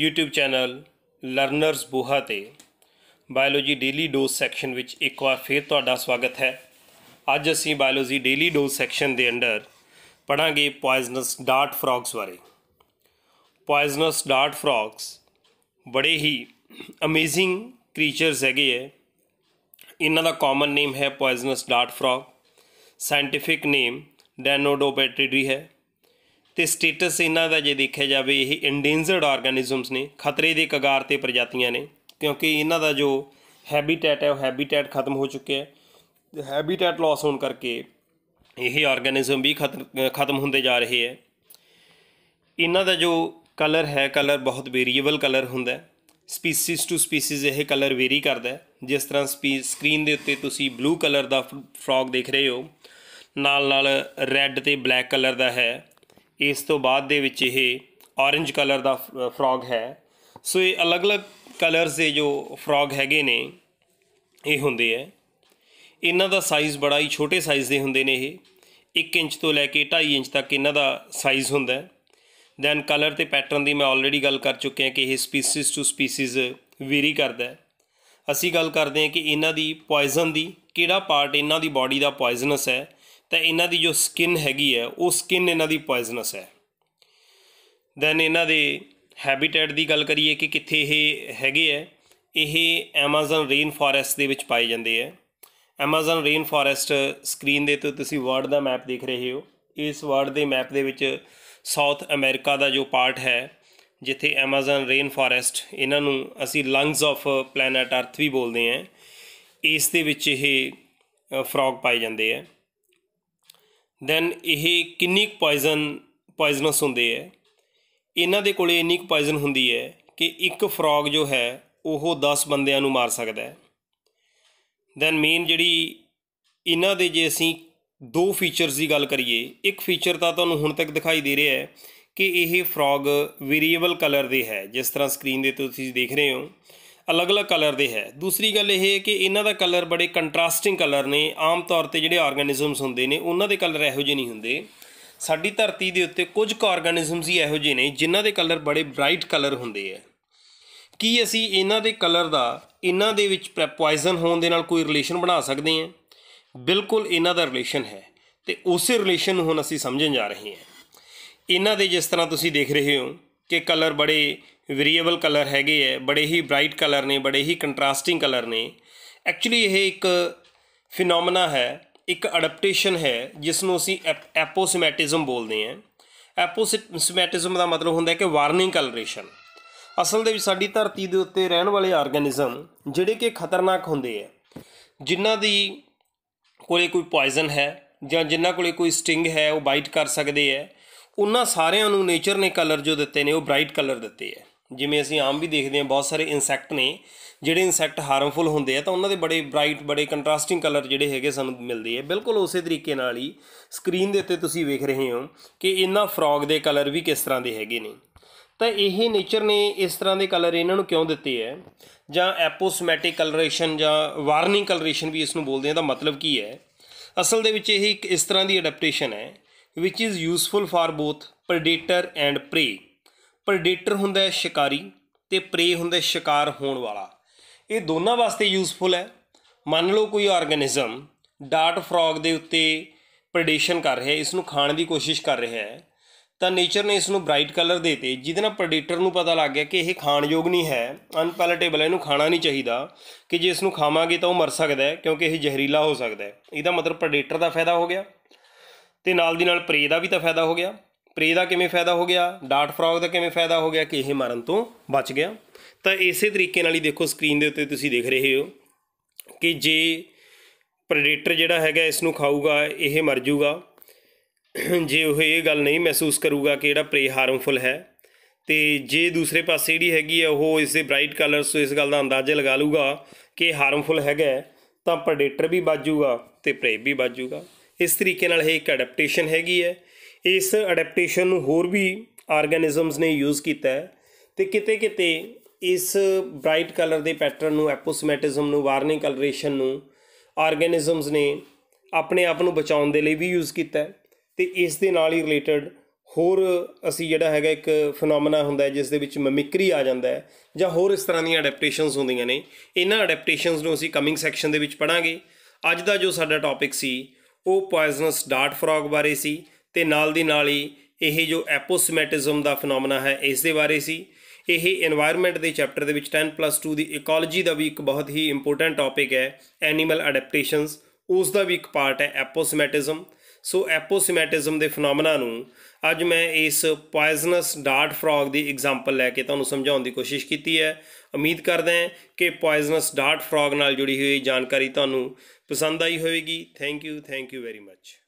YouTube channel learners Boha ਤੇ biology daily dose section ਵਿੱਚ ਇੱਕ ਵਾਰ ਫੇਰ ਤੁਹਾਡਾ ਸਵਾਗਤ ਹੈ ਅੱਜ ਅਸੀਂ ਬਾਇਓਲੋਜੀ ਡੇਲੀ ਡੋਸ ਸੈਕਸ਼ਨ ਦੇ ਅੰਦਰ ਪੜਾਂਗੇ ਪੋਇਜ਼ਨਸ ਡਾਰਟ ਫਰੌਗਸ ਬਾਰੇ ਪੋਇਜ਼ਨਸ ਡਾਰਟ ਫਰੌਗਸ ਬੜੇ ਹੀ ਅਮੇਜ਼ਿੰਗ ਕ੍ਰੀਚਰਸ ਹੈਗੇ ਐ ਇਹਨਾਂ ਦਾ ਕਾਮਨ ਨੇਮ ਹੈ poisonous dart frog scientific name ਡੈਨੋਡੋਪੈਟਰੀ ਹੈ ਤੇ ਸਟੇਟਸ ਇਹਨਾਂ ਦਾ ਜੇ ਦੇਖਿਆ ਜਾਵੇ ਇਹ ਇੰਡੇਂਜਰਡ ਆਰਗੇਨਿਜ਼ਮਸ ਨੇ ਖਤਰੇ ਦੇ ਕਗਾਰ ਤੇ ਪ੍ਰਜਾਤੀਆਂ ਨੇ ਕਿਉਂਕਿ ਇਹਨਾਂ ਦਾ ਜੋ ਹੈਬਿਟੈਟ ਹੈ ਉਹ ਹੈਬਿਟੈਟ ਖਤਮ ਹੋ ਚੁੱਕਿਆ ਹੈ ਹੈਬਿਟੈਟ ਲਾਸ ਹੋਣ ਕਰਕੇ ਇਹ ਆਰਗੇਨਿਜ਼ਮ ਵੀ ਖਤਮ ਹੁੰਦੇ ਜਾ ਰਹੇ ਹੈ ਇਹਨਾਂ ਦਾ ਜੋ ਕਲਰ ਹੈ ਕਲਰ ਬਹੁਤ ਵੇਰੀਏਬਲ ਕਲਰ ਹੁੰਦਾ ਹੈ ਸਪੀਸੀਜ਼ ਟੂ ਸਪੀਸੀਜ਼ ਇਹ ਕਲਰ ਵੇਰੀ ਕਰਦਾ ਹੈ ਜਿਸ ਤਰ੍ਹਾਂ ਸਕਰੀਨ ਦੇ ਉੱਤੇ ਤੁਸੀਂ ਬਲੂ ਕਲਰ ਦਾ ਫਰੌਗ ਦੇਖ ਰਹੇ ਹੋ ਨਾਲ ਨਾਲ ਰੈੱਡ ਤੇ ਬਲੈਕ ਕਲਰ ਦਾ ਹੈ ਇਸ ਤੋਂ ਬਾਅਦ ਦੇ ਵਿੱਚ ਇਹ ਔਰੇਂਜ ਕਲਰ ਦਾ ਫਰੋਗ ਹੈ ਸੋ ਇਹ ਅਲੱਗ-ਅਲੱਗ ਕਲਰਸ ਦੇ ਜੋ ਫਰੋਗ ਹੈਗੇ ਨੇ ਇਹ ਹੁੰਦੇ ਐ ਇਹਨਾਂ ਦਾ ਸਾਈਜ਼ ਬੜਾ ਹੀ ਛੋਟੇ ਸਾਈਜ਼ ਦੇ ਹੁੰਦੇ ਨੇ ਇਹ 1 ਇੰਚ ਤੋਂ ਲੈ ਕੇ 2.5 ਇੰਚ ਤੱਕ ਇਹਨਾਂ ਦਾ ਸਾਈਜ਼ ਹੁੰਦਾ ਹੈ ਦੈਨ ਕਲਰ ਤੇ ਪੈਟਰਨ ਦੀ ਮੈਂ ਆਲਰੇਡੀ ਗੱਲ ਕਰ ਚੁੱਕਿਆ ਕਿ ਇਹ ਸਪੀਸੀਜ਼ ਟੂ ਸਪੀਸੀਜ਼ ਵੇਰੀ ਕਰਦਾ ਹੈ ਅਸੀਂ ਗੱਲ ਕਰਦੇ ਹਾਂ ਕਿ ਇਹਨਾਂ ਦੀ ਪੋਇਜ਼ਨ ਦੀ ਕਿਹੜਾ ਪਾਰਟ ਇਹਨਾਂ ਦੀ ਬਾਡੀ ਦਾ ਪੋਇਜ਼ਨਸ ਹੈ ਤਾਂ ਇਹਨਾਂ ਦੀ ਜੋ ਸਕਿਨ ਹੈਗੀ ਹੈ ਉਹ ਸਕਿਨ ਇਹਨਾਂ ਦੀ ਪੋਇਜ਼ਨਸ ਹੈ ਦੈਨ ਇਹਨਾਂ ਦੇ ਹੈਬਿਟੇਟ ਦੀ ਗੱਲ ਕਰੀਏ ਕਿ ਕਿੱਥੇ ਇਹ ਹੈਗੇ ਹੈ ਇਹ ਐਮਾਜ਼ਨ ਰੇਨ ਫੋਰੈਸਟ ਦੇ ਵਿੱਚ ਪਾਏ ਜਾਂਦੇ ਹੈ ਐਮਾਜ਼ਨ ਰੇਨ ਫੋਰੈਸਟ ਸਕਰੀਨ ਦੇ ਤੇ ਤੁਸੀਂ ਵਰਡ ਦਾ ਮੈਪ ਦੇਖ ਰਹੇ ਹੋ ਇਸ ਵਰਡ ਦੇ ਮੈਪ ਦੇ ਵਿੱਚ ਸਾਊਥ ਅਮਰੀਕਾ ਦਾ ਜੋ ਪਾਰਟ ਹੈ ਜਿੱਥੇ ਐਮਾਜ਼ਨ ਰੇਨ ਫੋਰੈਸਟ ਇਹਨਾਂ ਨੂੰ ਅਸੀਂ ਲੰਗਸ ਆਫ ਪਲੈਨਟ ਅਰਥ ਵੀ ਬੋਲਦੇ ਹਾਂ ਇਸ ਦੇ ਵਿੱਚ ਇਹ ਫਰੌਗ ਪਾਏ ਜਾਂਦੇ ਐ ਦੈਨ ਇਹ ਕਿੰਨੀ ਪੋਇਜ਼ਨ ਪੋਇਜ਼ਨਸ ਹੁੰਦੇ ਹੈ ਇਹਨਾਂ ਦੇ ਕੋਲੇ ਇੰਨੀ ਪੋਇਜ਼ਨ ਹੁੰਦੀ ਹੈ ਕਿ ਇੱਕ ਫਰੋਗ ਜੋ ਹੈ ਉਹ 10 ਬੰਦਿਆਂ ਨੂੰ ਮਾਰ ਸਕਦਾ ਹੈ ਦੈਨ ਮੇਨ ਜਿਹੜੀ ਇਹਨਾਂ ਦੇ ਜੇ ਅਸੀਂ ਦੋ ਫੀਚਰਸ ਦੀ ਗੱਲ ਕਰੀਏ ਇੱਕ ਫੀਚਰ ਤਾਂ ਤੁਹਾਨੂੰ ਹੁਣ ਤੱਕ ਦਿਖਾਈ ਦੇ ਰਿਹਾ ਹੈ ਕਿ ਇਹ ਫਰੋਗ ਵੇਰੀਏਬਲ ਕਲਰ ਦੇ ਹੈ ਜਿਸ ਤਰ੍ਹਾਂ ਸਕਰੀਨ ਦੇ ਤੇ ਤੁਸੀਂ ਦੇਖ ਰਹੇ ਹੋ ਅਲੱਗ-ਅਲੱਗ ਕਲਰ ਦੇ ਹੈ ਦੂਸਰੀ ਗੱਲ ਇਹ ਕਿ ਇਹਨਾਂ ਦਾ ਕਲਰ ਬੜੇ ਕੰਟਰਾਸਟਿੰਗ ਕਲਰ ਨੇ ਆਮ ਤੌਰ ਤੇ ਜਿਹੜੇ ਆਰਗੇਨਿਜ਼ਮਸ ਹੁੰਦੇ ਨੇ ਉਹਨਾਂ ਦੇ ਕਲਰ ਇਹੋ ਜਿਹੇ ਨਹੀਂ ਹੁੰਦੇ ਸਾਡੀ ਧਰਤੀ ਦੇ ਉੱਤੇ ਕੁਝ ਕੁ ਆਰਗੇਨਿਜ਼ਮਸ ਹੀ ਇਹੋ ਜਿਹੇ ਨੇ ਜਿਨ੍ਹਾਂ ਦੇ ਕਲਰ ਬੜੇ ਬ੍ਰਾਈਟ ਕਲਰ ਹੁੰਦੇ ਆ ਕੀ ਅਸੀਂ ਇਹਨਾਂ ਦੇ ਕਲਰ ਦਾ ਇਹਨਾਂ ਦੇ ਵਿੱਚ ਪੋਇਜ਼ਨ ਹੋਣ ਦੇ ਨਾਲ ਕੋਈ ਰਿਲੇਸ਼ਨ ਬਣਾ ਸਕਦੇ ਹਾਂ ਬਿਲਕੁਲ ਇਹਨਾਂ ਦਾ ਰਿਲੇਸ਼ਨ ਹੈ ਤੇ ਉਸੇ ਰਿਲੇਸ਼ਨ ਨੂੰ ਹੁਣ ਅਸੀਂ ਸਮਝਣ ਜਾ ਰਹੇ ਹਾਂ ਇਹਨਾਂ ਦੇ ਜਿਸ ਤਰ੍ਹਾਂ ਤੁਸੀਂ ਦੇਖ ਰਹੇ ਹੋ ਕਿ ਕਲਰ ਬੜੇ ਵੇਰੀਏਬਲ ਕਲਰ ਹੈਗੇ ਐ ਬੜੇ ਹੀ ਬ੍ਰਾਈਟ ਕਲਰ ਨੇ ਬੜੇ ਹੀ ਕੰਟਰਾਸਟਿੰਗ ਕਲਰ ਨੇ ਐਕਚੁਅਲੀ ਇਹ ਇੱਕ ਫੀਨੋਮਨਾ ਹੈ ਇੱਕ ਅਡਾਪਟੇਸ਼ਨ ਹੈ ਜਿਸ ਨੂੰ ਅਸੀਂ ਐਪੋਸਿਮੈਟਿਜ਼ਮ ਬੋਲਦੇ ਆਂ ਐਪੋਸਿਮੈਟਿਜ਼ਮ ਦਾ ਮਤਲਬ ਹੁੰਦਾ ਹੈ ਕਿ ਵਾਰਨਿੰਗ ਕਲਰੇਸ਼ਨ ਅਸਲ ਦੇ ਵਿੱਚ ਸਾਡੀ ਧਰਤੀ ਦੇ ਉੱਤੇ ਰਹਿਣ ਵਾਲੇ ਆਰਗੇਨਿਜ਼ਮ ਜਿਹੜੇ ਕਿ ਖਤਰਨਾਕ ਹੁੰਦੇ ਆ ਜਿਨ੍ਹਾਂ ਦੀ ਕੋਲੇ ਕੋਈ ਪੋਇਜ਼ਨ ਹੈ ਜਾਂ ਜਿਨ੍ਹਾਂ ਕੋਲੇ ਕੋਈ ਸਟਿੰਗ ਹੈ ਉਹ ਬਾਈਟ ਕਰ ਸਕਦੇ ਆ ਉਹਨਾਂ ਸਾਰਿਆਂ ਨੂੰ ਨੇਚਰ ਨੇ ਕਲਰ ਜੋ ਦਿੱਤੇ ਨੇ ਉਹ ਬ੍ਰਾਈਟ ਕਲਰ ਦਿੱਤੇ ਆ ਜਿਵੇਂ ਅਸੀਂ ਆਮ ਵੀ ਦੇਖਦੇ ਹਾਂ ਬਹੁਤ ਸਾਰੇ ਇਨਸੈਕਟ ਨੇ ਜਿਹੜੇ ਇਨਸੈਕਟ ਹਾਰਮਫੁਲ ਹੁੰਦੇ ਆ ਤਾਂ ਉਹਨਾਂ ਦੇ ਬੜੇ ਬ੍ਰਾਈਟ ਬੜੇ ਕੰਟਰਾਸਟਿੰਗ ਕਲਰ ਜਿਹੜੇ ਹੈਗੇ ਸਾਨੂੰ ਮਿਲਦੇ ਆ ਬਿਲਕੁਲ ਉਸੇ ਤਰੀਕੇ ਨਾਲ ਹੀ ਸਕਰੀਨ ਦੇ ਉੱਤੇ ਤੁਸੀਂ ਵੇਖ ਰਹੇ ਹੋ ਕਿ ਇਹਨਾਂ ਫਰੌਗ ਦੇ ਕਲਰ ਵੀ ਕਿਸ ਤਰ੍ਹਾਂ ਦੇ ਹੈਗੇ ਨੇ ਤਾਂ ਇਹ ਨੇਚਰ ਨੇ ਇਸ ਤਰ੍ਹਾਂ ਦੇ ਕਲਰ ਇਹਨਾਂ ਨੂੰ ਕਿਉਂ ਦਿੱਤੇ ਆ ਜਾਂ ਐਪੋਸਮੈਟਿਕ ਕਲਰੇਸ਼ਨ ਜਾਂ ਵਾਰਨਿੰਗ ਕਲਰੇਸ਼ਨ ਵੀ ਇਸ ਨੂੰ ਬੋਲਦੇ ਆ ਤਾਂ ਮਤਲਬ ਕੀ ਹੈ ਅਸਲ ਦੇ ਵਿੱਚ ਇਹ ਇੱਕ ਇਸ ਤਰ੍ਹਾਂ ਦੀ ਅਡਾਪਟੇਸ਼ਨ ਹੈ which is useful for both predator and prey ਪ੍ਰੈਡੇਟਰ ਹੁੰਦਾ ਹੈ ਸ਼ਿਕਾਰੀ ਤੇ ਪ੍ਰੇ ਹੁੰਦਾ ਹੈ ਸ਼ਿਕਾਰ ਹੋਣ ਵਾਲਾ ਇਹ ਦੋਨਾਂ ਵਾਸਤੇ ਯੂਸਫੁਲ ਹੈ ਮੰਨ ਲਓ ਕੋਈ ਆਰਗੇਨਿਜ਼ਮ ਡਾਰਟ ਫਰੌਗ ਦੇ ਉੱਤੇ ਪ੍ਰੈਡੇਸ਼ਨ ਕਰ ਰਿਹਾ ਹੈ ਇਸ ਨੂੰ ਖਾਣ ਦੀ ਕੋਸ਼ਿਸ਼ ਕਰ ਰਿਹਾ ਹੈ ਤਾਂ ਨੇਚਰ ਨੇ ਇਸ ਨੂੰ ਬ੍ਰਾਈਟ ਕਲਰ ਦੇਤੇ ਜਿਹਦੇ ਨਾਲ ਪ੍ਰੈਡੇਟਰ ਨੂੰ ਪਤਾ ਲੱਗ ਗਿਆ ਕਿ ਇਹ ਖਾਣਯੋਗ ਨਹੀਂ ਹੈ ਅਨਪੈਲੇਟੇਬਲ ਹੈ ਇਹਨੂੰ ਖਾਣਾ ਨਹੀਂ ਚਾਹੀਦਾ ਕਿ ਜੇ ਇਸ ਨੂੰ ਖਾਵਾਂਗੇ ਤਾਂ ਉਹ ਮਰ ਸਕਦਾ ਹੈ ਕਿਉਂਕਿ ਇਹ ਜ਼ਹਿਰੀਲਾ ਹੋ ਸਕਦਾ ਹੈ ਇਹਦਾ ਮਤਲਬ ਪ੍ਰੈਡੇਟਰ ਦਾ ਫਾਇਦਾ ਹੋ ਗਿਆ ਤੇ ਨਾਲ ਦੀ ਨਾਲ ਪ੍ਰੇ ਦਾ ਵੀ ਤਾਂ ਫਾਇਦਾ ਹੋ ਗਿਆ ਪ੍ਰੇ ਦਾ ਕਿਵੇਂ ਫਾਇਦਾ ਹੋ ਗਿਆ ਡਾਟ ਫਰੌਗ ਦਾ ਕਿਵੇਂ ਫਾਇਦਾ ਹੋ ਗਿਆ ਕਿ ਇਹ ਮਰਨ ਤੋਂ ਬਚ ਗਿਆ ਤਾਂ ਇਸੇ ਤਰੀਕੇ ਨਾਲ ਹੀ ਦੇਖੋ ਸਕਰੀਨ ਦੇ ਉੱਤੇ ਤੁਸੀਂ ਦੇਖ ਰਹੇ ਹੋ ਕਿ ਜੇ ਪ੍ਰੈਡੇਟਰ ਜਿਹੜਾ ਹੈਗਾ ਇਸ ਨੂੰ ਖਾਊਗਾ ਇਹ ਮਰ ਜਾਊਗਾ ਜੇ ਉਹ ਇਹ ਗੱਲ ਨਹੀਂ ਮਹਿਸੂਸ ਕਰੂਗਾ ਕਿ ਜਿਹੜਾ ਪ੍ਰੇ ਹਾਰਮਫੁਲ ਹੈ ਤੇ ਜੇ ਦੂਸਰੇ ਪਾਸੇ ਜਿਹੜੀ ਹੈਗੀ ਹੈ ਉਹ ਇਸ ਦੇ ਬ੍ਰਾਈਟ ਕਲਰਸ ਤੋਂ ਇਸ ਗੱਲ ਦਾ ਅੰਦਾਜ਼ਾ ਲਗਾ ਲੂਗਾ ਕਿ ਹਾਰਮਫੁਲ ਹੈਗਾ ਤਾਂ ਪ੍ਰੈਡੇਟਰ ਵੀ ਬਚ ਜਾਊਗਾ ਤੇ ਪ੍ਰੇ ਵੀ ਬਚ ਜਾਊਗਾ ਇਸ ਤਰੀਕੇ ਨਾਲ ਇਹ ਇੱਕ ਅਡਾਪਟੇਸ਼ਨ ਹੈਗੀ ਹੈ ਇਸ ਅਡੈਪਟੇਸ਼ਨ ਨੂੰ ਹੋਰ ਵੀ ਆਰਗੇਨਿਜ਼ਮਸ ਨੇ ਯੂਜ਼ ਕੀਤਾ ਹੈ ਤੇ ਕਿਤੇ-ਕਿਤੇ ਇਸ ਬ੍ਰਾਈਟ ਕਲਰ ਦੇ ਪੈਟਰਨ ਨੂੰ ਐਪੋਸਮੈਟਿਜ਼ਮ ਨੂੰ ਵਾਰਨਿੰਗ ਕਲਰੇਸ਼ਨ ਨੂੰ ਆਰਗੇਨਿਜ਼ਮਸ ਨੇ ਆਪਣੇ ਆਪ ਨੂੰ ਬਚਾਉਣ ਦੇ ਲਈ ਵੀ ਯੂਜ਼ ਕੀਤਾ ਤੇ ਇਸ ਦੇ ਨਾਲ ਹੀ ਰਿਲੇਟਡ ਹੋਰ ਅਸੀਂ ਜਿਹੜਾ ਹੈਗਾ ਇੱਕ ਫੀਨੋਮਨਾ ਹੁੰਦਾ ਜਿਸ ਦੇ ਵਿੱਚ ਮਿਮਿਕਰੀ ਆ ਜਾਂਦਾ ਹੈ ਜਾਂ ਹੋਰ ਇਸ ਤਰ੍ਹਾਂ ਦੀਆਂ ਅਡੈਪਟੇਸ਼ਨਸ ਹੁੰਦੀਆਂ ਨੇ ਇਹਨਾਂ ਅਡੈਪਟੇਸ਼ਨਸ ਨੂੰ ਅਸੀਂ ਕਮਿੰਗ ਸੈਕਸ਼ਨ ਦੇ ਵਿੱਚ ਪੜਾਂਗੇ ਅੱਜ ਦਾ ਜੋ ਸਾਡਾ ਟੌਪਿਕ ਸੀ ਉਹ ਪੋਇਜ਼ਨਸ ਡਾਰਟ ਫਰੌਗ ਬਾਰੇ ਸੀ ਤੇ ਨਾਲ ਦੀ ਨਾਲ ਹੀ ਇਹ ਜੋ ਐਪੋਸਮੈਟਿਜ਼ਮ ਦਾ ਫੀਨੋਮਨਾ ਹੈ ਇਸ ਦੇ ਬਾਰੇ ਸੀ ਇਹ এনवायरमेंट ਦੇ ਚੈਪਟਰ ਦੇ ਵਿੱਚ 10+2 ਦੀ ਇਕੋਲੋਜੀ ਦਾ ਵੀ ਇੱਕ ਬਹੁਤ ਹੀ ਇੰਪੋਰਟੈਂਟ ਟਾਪਿਕ ਹੈ ਐਨੀਮਲ ਅਡੈਪਟੇਸ਼ਨਸ ਉਸ ਦਾ ਵੀ ਇੱਕ ਪਾਰਟ ਹੈ ਐਪੋਸਮੈਟਿਜ਼ਮ ਸੋ ਐਪੋਸਮੈਟਿਜ਼ਮ ਦੇ ਫੀਨੋਮਨਾ ਨੂੰ ਅੱਜ ਮੈਂ ਇਸ ਪੋਇਜ਼ਨਸ ਡਾਰਟ ਫਰੌਗ ਦੀ ਐਗਜ਼ਾਮਪਲ ਲੈ ਕੇ ਤੁਹਾਨੂੰ ਸਮਝਾਉਣ ਦੀ ਕੋਸ਼ਿਸ਼ ਕੀਤੀ ਹੈ ਉਮੀਦ ਕਰਦਾ ਹਾਂ ਕਿ ਪੋਇਜ਼ਨਸ ਡਾਰਟ ਫਰੌਗ ਨਾਲ ਜੁੜੀ ਹੋਈ ਜਾਣਕਾਰੀ ਤੁਹਾਨੂੰ ਪਸੰਦ ਆਈ ਹੋਵੇਗੀ thank you thank you very much